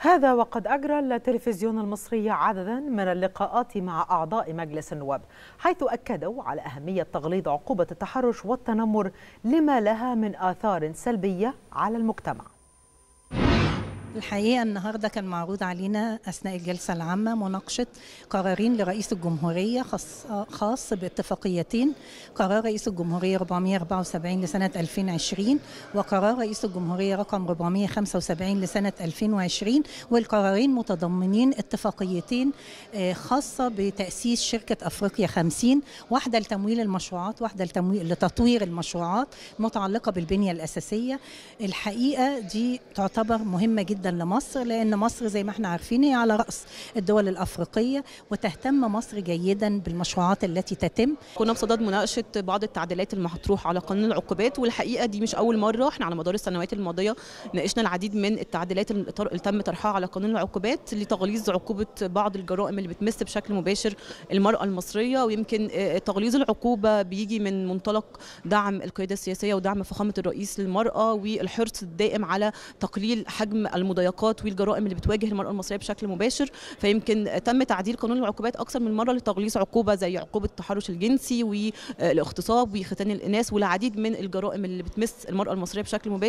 هذا وقد أجرى التلفزيون المصري عددا من اللقاءات مع أعضاء مجلس النواب حيث أكدوا على أهمية تغليظ عقوبة التحرش والتنمر لما لها من آثار سلبية على المجتمع الحقيقة النهاردة كان معروض علينا أثناء الجلسة العامة مناقشة قرارين لرئيس الجمهورية خاص, خاص باتفاقيتين قرار رئيس الجمهورية 474 لسنة 2020 وقرار رئيس الجمهورية رقم 475 لسنة 2020 والقرارين متضمنين اتفاقيتين آه، خاصة بتأسيس شركة أفريقيا 50 واحدة لتمويل المشروعات واحدة لتمويل لتطوير المشروعات متعلقة بالبنية الأساسية الحقيقة دي تعتبر مهمة جدا لمصر لان مصر زي ما احنا عارفين هي على راس الدول الافريقيه وتهتم مصر جيدا بالمشروعات التي تتم كنا بصدد مناقشه بعض التعديلات هتروح على قانون العقوبات والحقيقه دي مش اول مره احنا على مدار السنوات الماضيه ناقشنا العديد من التعديلات اللي تم طرحها على قانون العقوبات لتغليظ عقوبه بعض الجرائم اللي بتمس بشكل مباشر المراه المصريه ويمكن آه، آه، تغليظ العقوبه بيجي من منطلق دعم القياده السياسيه ودعم فخامه الرئيس للمراه والحرص الدائم على تقليل حجم المضايقات والجرائم اللي بتواجه المراه المصريه بشكل مباشر فيمكن تم تعديل قانون العقوبات اكثر من مره لتغليظ عقوبه زي عقوبه التحرش الجنسي والاغتصاب وختان الاناث والعديد من الجرائم اللي بتمس المراه المصريه بشكل مباشر